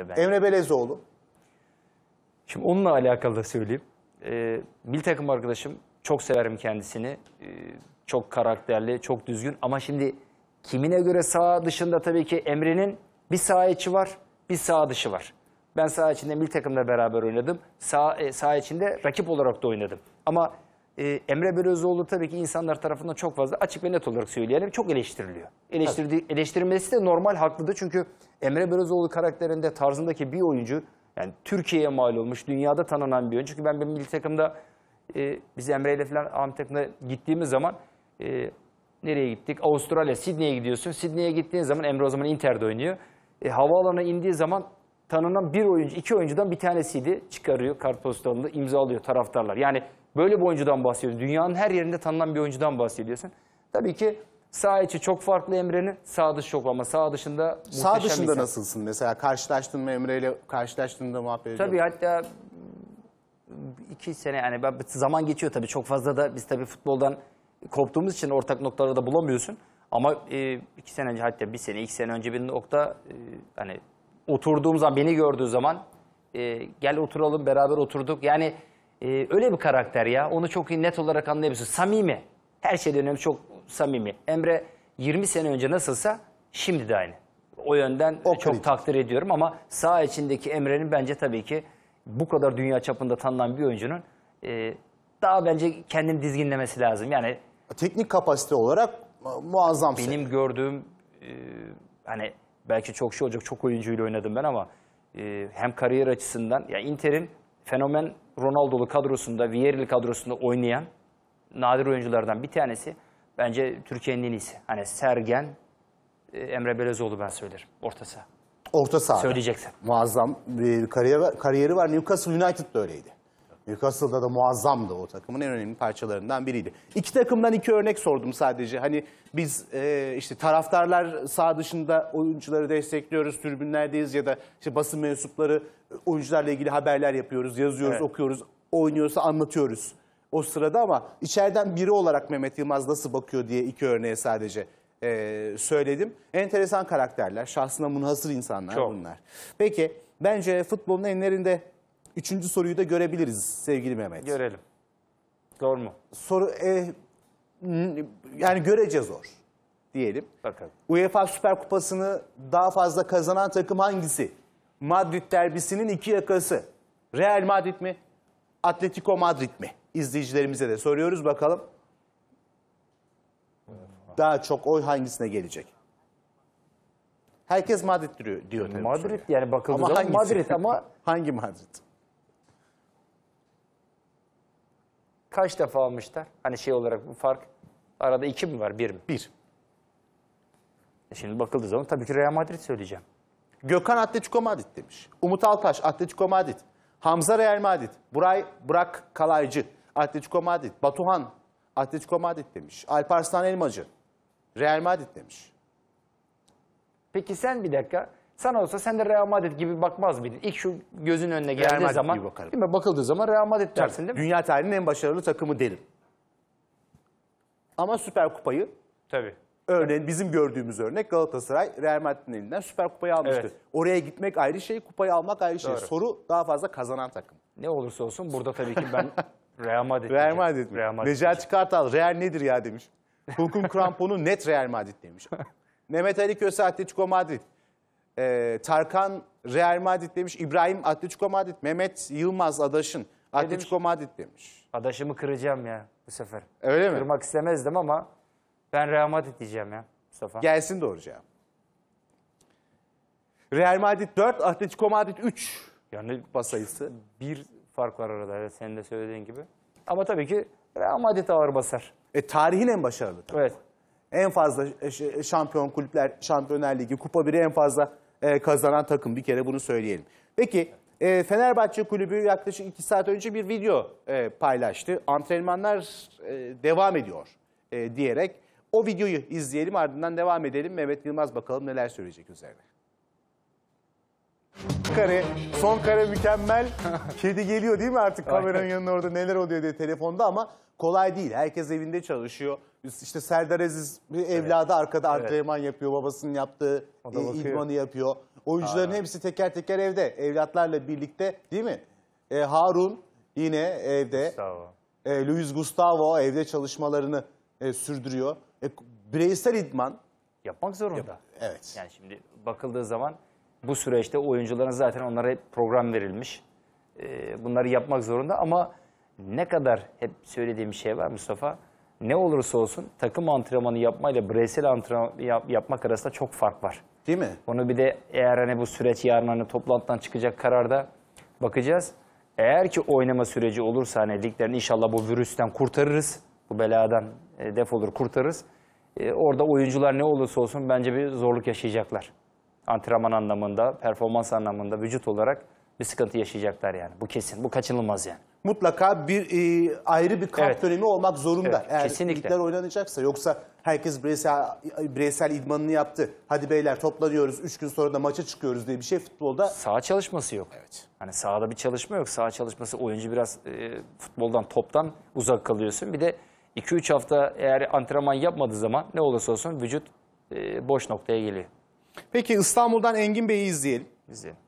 Emre, ben. Belezoğlu. Şimdi onunla alakalı da söyleyeyim. Ee, bir takım arkadaşım çok severim kendisini. Ee, çok karakterli, çok düzgün ama şimdi kimine göre sağ dışında tabii ki Emre'nin bir sağ içi var, bir sağ dışı var. Ben sağ içinde milli takımla beraber oynadım. Sağ, e, sağ içinde rakip olarak da oynadım. Ama e, Emre Belözoğlu tabii ki insanlar tarafından çok fazla açık ve net olarak söyleyelim çok eleştiriliyor. Eleştirdi, eleştirilmesi de normal haklıdır çünkü Emre Belözoğlu karakterinde tarzındaki bir oyuncu yani Türkiye'ye mal olmuş, dünyada tanınan bir oyuncu. Çünkü ben bir milli takımda e, biz Emre ile falan Ahmet takımda gittiğimiz zaman e, nereye gittik? Avustralya, Sidney'e gidiyorsun. Sidney'e gittiğin zaman Emre o zaman Inter'de oynuyor. E, havaalanına indiği zaman tanınan bir oyuncu, iki oyuncudan bir tanesiydi. Çıkarıyor kartpostalını, imza alıyor, taraftarlar. Yani Böyle bir oyuncudan bahsediyorsun. Dünyanın her yerinde tanınan bir oyuncudan bahsediyorsun. Tabii ki sağ içi çok farklı Emre'nin, sağ dışı çok ama sağ dışında Sağ muhteşem dışında insan. nasılsın mesela? Karşılaştın mı emreyle, ile karşılaştığında muhabbet ediyor Tabii hatta iki sene yani zaman geçiyor tabii çok fazla da biz tabii futboldan koptuğumuz için ortak noktaları da bulamıyorsun. Ama e, iki sene önce hatta bir sene iki sene önce bir nokta e, hani oturduğum zaman beni gördüğü zaman e, gel oturalım beraber oturduk. Yani ee, öyle bir karakter ya. Onu çok net olarak anlayabiliyorsun. Samimi. Her şeyden önemli çok samimi. Emre 20 sene önce nasılsa şimdi de aynı. O yönden o çok kritik. takdir ediyorum ama sağ içindeki Emre'nin bence tabii ki bu kadar dünya çapında tanınan bir oyuncunun e, daha bence kendini dizginlemesi lazım. Yani teknik kapasite olarak muazzam. Benim şey. gördüğüm e, hani belki çok şey olacak çok oyuncuyla oynadım ben ama e, hem kariyer açısından ya Inter'in fenomen Ronaldo'lu kadrosunda, Vieri'li kadrosunda oynayan nadir oyunculardan bir tanesi. Bence Türkiye'nin en iyisi. Hani Sergen, e, Emre Belezoğlu ben söylerim. Orta saha. Orta saha. Söyleyeceksin. Muazzam bir kariyeri var. Newcastle United de öyleydi. Newcastle'da da muazzamdı o takımın en önemli parçalarından biriydi. İki takımdan iki örnek sordum sadece. Hani biz e, işte taraftarlar sağ dışında oyuncuları destekliyoruz, türbünlerdeyiz ya da işte basın mensupları e, oyuncularla ilgili haberler yapıyoruz, yazıyoruz, evet. okuyoruz, oynuyorsa anlatıyoruz o sırada ama içeriden biri olarak Mehmet Yılmaz nasıl bakıyor diye iki örneğe sadece e, söyledim. Enteresan karakterler, şahsına münhasır insanlar Çok. bunlar. Peki bence futbolun enlerinde Üçüncü soruyu da görebiliriz sevgili Mehmet. Görelim. Zor mu? Soru e, yani görece zor diyelim. Bakalım. UEFA Süper Kupası'nı daha fazla kazanan takım hangisi? Madrid derbisinin iki yakası. Real Madrid mi? Atletico Madrid mi? İzleyicilerimize de soruyoruz bakalım. Daha çok oy hangisine gelecek? Herkes Madrid diyor. diyor Madrid soruyor. yani bakıldığı ama zaman hangisi? Madrid ama... Hangi Madrid? Kaç defa almışlar? Hani şey olarak bu fark arada iki mi var, bir mi? Bir. E şimdi bakıldığı zaman tabii ki Real Madrid söyleyeceğim. Gökhan Atletico Madrid demiş. Umut Altaş Atletico Madrid. Hamza Real Madrid. Buray Burak Kalaycı Atletico Madrid. Batuhan Atletico Madrid demiş. Alparslan Elmacı Real Madrid demiş. Peki sen bir dakika sana olsa sen de Real Madrid gibi bakmaz mıydın? İlk şu gözün önüne geldiği zaman, gibi değil mi? Bakıldığı zaman Real Madrid dersin değil mi? Dünya tarihinin en başarılı takımı derim. Ama Süper Kupayı Tabii. örneğin bizim gördüğümüz örnek Galatasaray Real Madrid'in elinden Süper Kupayı almıştır. Evet. Oraya gitmek ayrı şey, kupayı almak ayrı şey. Doğru. Soru daha fazla kazanan takım. Ne olursa olsun burada tabii ki ben Real Madrid Real diyeceğim. Madrid mi? Real Madrid Necati Kartal Real nedir ya demiş. Hulk'un kramponu net Real Madrid demiş. Mehmet Ali Köse Atletico Madrid e, Tarkan Real Madrid demiş, İbrahim Atletico Madrid, Mehmet Yılmaz Adaş'ın Atletico Madrid demiş. Adaşımı kıracağım ya bu sefer. Öyle mi? Kırmak istemezdim ama ben Real Madrid diyeceğim ya Mustafa. Gelsin doğru cevap. Real Madrid 4, Atletico Madrid 3. Yani kupa sayısı. Bir fark var arada evet senin de söylediğin gibi. Ama tabii ki Real Madrid ağır basar. E, tarihin en başarılı tabii. Evet. En fazla e, şey, şampiyon kulüpler, Şampiyonlar Ligi, Kupa 1'i en fazla e, kazanan takım. Bir kere bunu söyleyelim. Peki e, Fenerbahçe Kulübü yaklaşık 2 saat önce bir video e, paylaştı. Antrenmanlar e, devam ediyor e, diyerek. O videoyu izleyelim ardından devam edelim. Mehmet Yılmaz bakalım neler söyleyecek üzerine. Kare, son kare mükemmel. Kedi geliyor değil mi artık kameranın yanına orada neler oluyor diye telefonda ama kolay değil. Herkes evinde çalışıyor. İşte Serdar Aziz bir evladı arkada antrenman yapıyor. Babasının yaptığı e, idmanı yapıyor. Oyuncuların hepsi teker teker evde. Evlatlarla birlikte değil mi? E, Harun yine evde. Bravo. E, Luis Gustavo evde çalışmalarını e, sürdürüyor. E, bireysel idman. Yapmak zorunda. Evet. Yani şimdi bakıldığı zaman bu süreçte oyuncuların zaten onlara program verilmiş. Ee, bunları yapmak zorunda ama ne kadar hep söylediğim şey var Mustafa ne olursa olsun takım antrenmanı yapmayla bireysel antrenman yap, yapmak arasında çok fark var. Değil mi? Onu bir de eğer hani bu süreç yarın hani toplantıdan çıkacak kararda bakacağız. Eğer ki oynama süreci olursa hani liglerin inşallah bu virüsten kurtarırız. Bu beladan e, def olur kurtarırız. E, orada oyuncular ne olursa olsun bence bir zorluk yaşayacaklar. Antrenman anlamında, performans anlamında, vücut olarak bir sıkıntı yaşayacaklar yani. Bu kesin, bu kaçınılmaz yani. Mutlaka bir e, ayrı bir kamp evet. dönemi olmak zorunda. Evet, Eğer kesinlikle. ligler oynanacaksa yoksa herkes bireysel, bireysel idmanını yaptı. Hadi beyler toplanıyoruz, 3 gün sonra da maça çıkıyoruz diye bir şey futbolda. Sağ çalışması yok. Evet. Hani sahada bir çalışma yok. Sağ çalışması oyuncu biraz e, futboldan, toptan uzak kalıyorsun. Bir de 2-3 hafta eğer antrenman yapmadığı zaman ne olursa olsun vücut e, boş noktaya geliyor. Peki İstanbul'dan Engin Bey'i izleyelim. İzleyelim.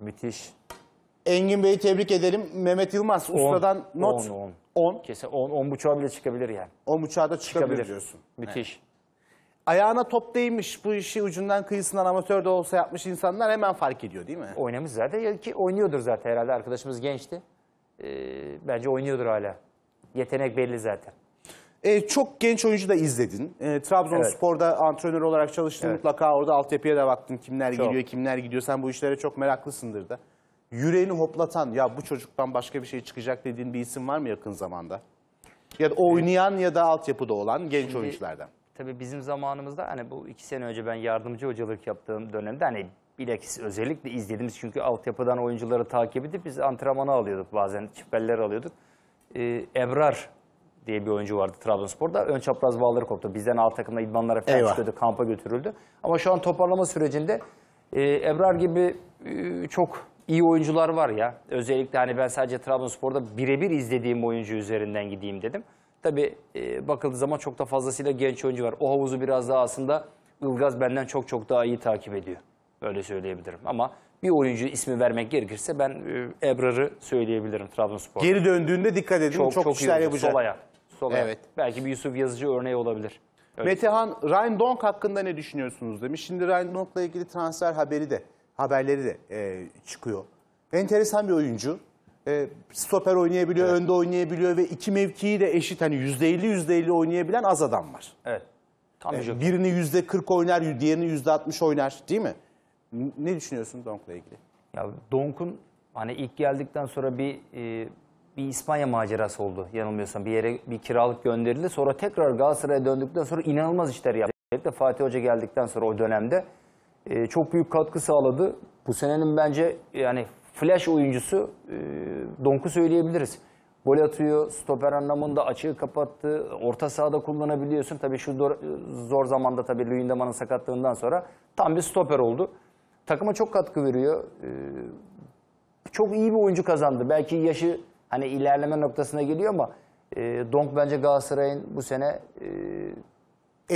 Müthiş. Engin Bey'i tebrik edelim. Mehmet Yılmaz ustadan not 10. 10. 10. Kesin 10, 10 buçuğa bile çıkabilir yani. 10 buçuğa da çıkabilir, Çıkabilir. diyorsun. Müthiş. Ayağına top değmiş bu işi ucundan kıyısından amatör de olsa yapmış insanlar hemen fark ediyor değil mi? Oynamış zaten ya ki oynuyordur zaten herhalde arkadaşımız gençti. Ee, bence oynuyordur hala. Yetenek belli zaten. E, çok genç oyuncu da izledin. E, Trabzonspor'da evet. antrenör olarak çalıştın evet. mutlaka. Orada altyapıya da baktın. Kimler çok. geliyor, kimler gidiyor. Sen bu işlere çok meraklısındır da. Yüreğini hoplatan, ya bu çocuktan başka bir şey çıkacak dediğin bir isim var mı yakın zamanda? Ya da oynayan ya da altyapıda olan genç Şimdi, oyunculardan. Tabii bizim zamanımızda hani bu iki sene önce ben yardımcı hocalık yaptığım dönemde hani bilakis özellikle izlediğimiz çünkü altyapıdan oyuncuları takip edip biz antrenmanı alıyorduk bazen çipeller alıyorduk. Ee, Ebrar diye bir oyuncu vardı Trabzonspor'da. Ön çapraz bağları koptu. Bizden alt takımda idmanlara falan Eyvah. çıkıyordu. Kampa götürüldü. Ama şu an toparlama sürecinde e, Ebrar gibi e, çok iyi oyuncular var ya. Özellikle hani ben sadece Trabzonspor'da birebir izlediğim oyuncu üzerinden gideyim dedim. Tabii e, bakıldığı zaman çok da fazlasıyla genç oyuncu var. O havuzu biraz daha aslında Ilgaz benden çok çok daha iyi takip ediyor. Öyle söyleyebilirim. Ama bir oyuncu ismi vermek gerekirse ben e, Ebrar'ı söyleyebilirim Trabzonspor'da. Geri döndüğünde dikkat edin. Çok, çok, çok işler yapacak. Sol ayak oyuncusu olarak. Evet. Belki bir Yusuf Yazıcı örneği olabilir. Öyle Metehan, Ryan Donk hakkında ne düşünüyorsunuz demiş. Şimdi Ryan Donk'la ilgili transfer haberi de, haberleri de e, çıkıyor. Enteresan bir oyuncu. E, stoper oynayabiliyor, evet. önde oynayabiliyor ve iki mevkiyi de eşit hani %50 %50 oynayabilen az adam var. Evet. Tam e, birini %40 oynar, diğerini %60 oynar değil mi? Ne düşünüyorsun Donk'la ilgili? Ya Donk'un hani ilk geldikten sonra bir e, bir İspanya macerası oldu yanılmıyorsam. Bir yere bir kiralık gönderildi. Sonra tekrar Galatasaray'a döndükten sonra inanılmaz işler yaptı. Özellikle Fatih Hoca geldikten sonra o dönemde e, çok büyük katkı sağladı. Bu senenin bence yani flash oyuncusu e, Donk'u söyleyebiliriz. Gol atıyor, stoper anlamında açığı kapattı, orta sahada kullanabiliyorsun. Tabii şu zor, zamanda tabii Luyendama'nın sakatlığından sonra tam bir stoper oldu. Takıma çok katkı veriyor. E, çok iyi bir oyuncu kazandı. Belki yaşı hani ilerleme noktasına geliyor ama e, Donk bence Galatasaray'ın bu sene e,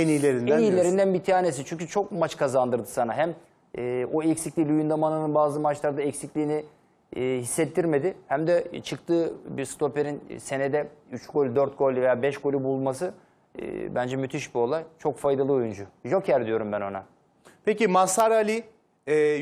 en iyilerinden en iyilerinden bir tanesi. Çünkü çok maç kazandırdı sana. Hem e, o eksikliği Luyendama'nın bazı maçlarda eksikliğini e, hissettirmedi. Hem de çıktığı bir stoperin senede 3 gol, 4 gol veya 5 golü bulması e, bence müthiş bir olay. Çok faydalı oyuncu. Joker diyorum ben ona. Peki Mansar Ali e,